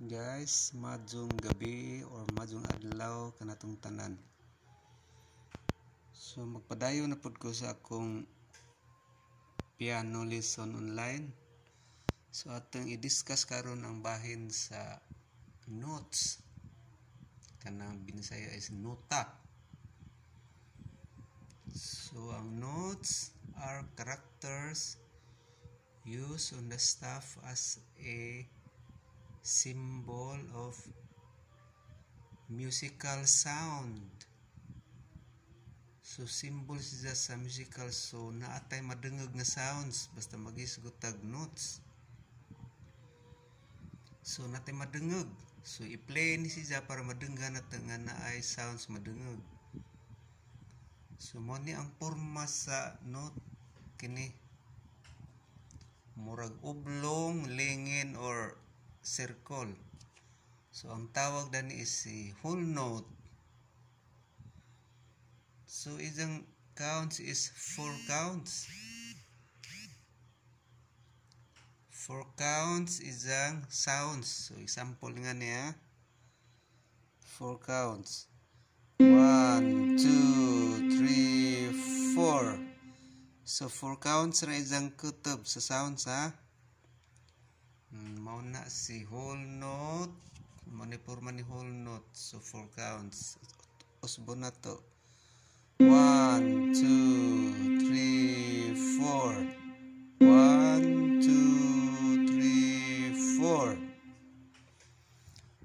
guys madjong gabi or madjong adlaw kanatong tanan so magpadayo na pud ko sa akong piano lesson online so atong i-discuss karon ang bahin sa notes kanang binisaya is nota so ang notes are characters used on the staff as a symbol of musical sound. So symbols is just sa musical so naatay madungag nga sounds basta magisgot tag notes. So natay madungag. So i-play ni siya para madungga na nga naay sounds madungag. So mo ni ang porma sa note kini murag oblong, lingin or circle. So, ang tawag dani is si whole note. So, isang counts is 4 counts. 4 counts isang sounds. So, example nga niya. 4 counts. 1, 2, 3, 4. So, 4 counts ra isang kutub sa sounds ha. Mm, mao na si whole note maniporma mani whole note so four counts usbon na to 1 2 3 4 1 2 3 4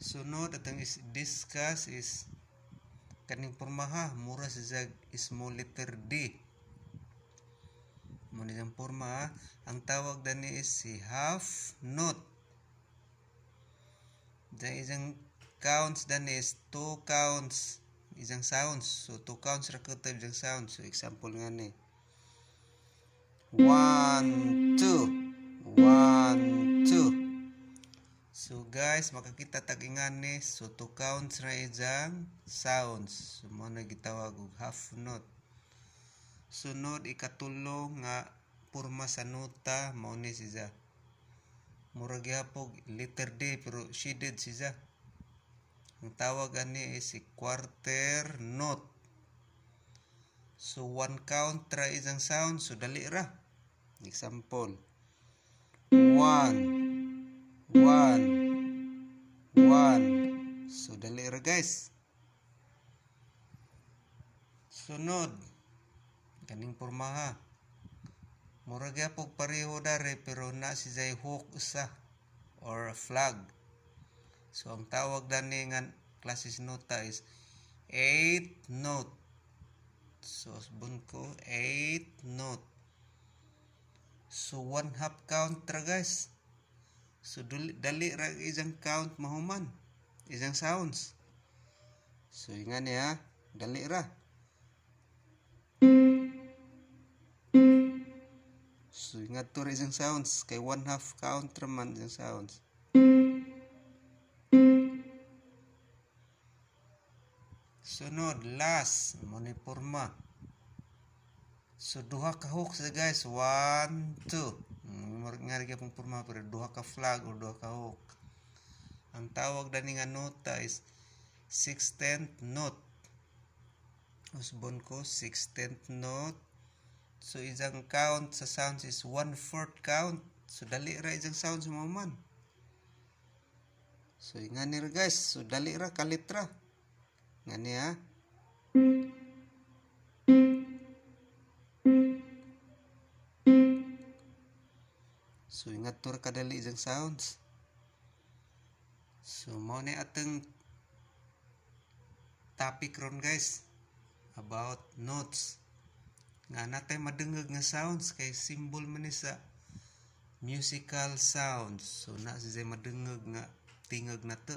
So sunod atang is discuss is kaning pormaha mura sa small letter D Ngunit ang forma, ang tawag dani is si half note. Diyan isang counts dani is two counts. Isang sounds. So, two counts ra kuta isang sounds. So, example nga ni. One, two. One, two. So, guys, makakita tagingan ni. So, two counts ra isang sounds. So, mo na gitawag half note. Sunod ikatulo nga porma sa nota mao ni siya. Murag yapog letter D pero shaded siya. Ang tawag ani is quarter note. So one count try isang sound so dali ra. Example. One. One. One. So dali ra guys. Sunod. Ganing pormaha. Muragya po pareho dare pero na si Jay hook sa or flag. So ang tawag dani nga klases nota is 8 note. So sabon ko 8 note. So one half count ra guys. So dali, dali ra isang count mahuman. Isang sounds. So ingan ya, dali ra. So, ingat to rin sounds. Kay one half counter man yung sounds. Sunod, last, manipurma. So, duha ka hooks na eh, guys. One, two. Hmm, Ngari ka pong purma, pero duha ka flag or duha ka hook. Ang tawag na nga nota is six th note. Mas ko, 16th note. So, isang count sa sounds is 1 fourth count. So, dali ra isang sound sa maman. So, nga nira guys. So, dali ra, kalit ra. Nga niya, ha? So ingatur kadali jeng sounds. So mo ni ateng topic ron guys about notes nga natay madungag nga sounds kay symbol man sa musical sounds so na siya madungag nga tingag na to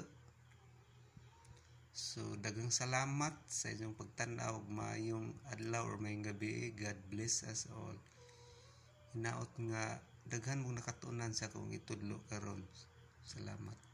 so dagang salamat sa inyong pagtanaw mayong adlaw or mayong gabi God bless us all hinaot nga daghan mong nakatunan sa akong itudlo karon salamat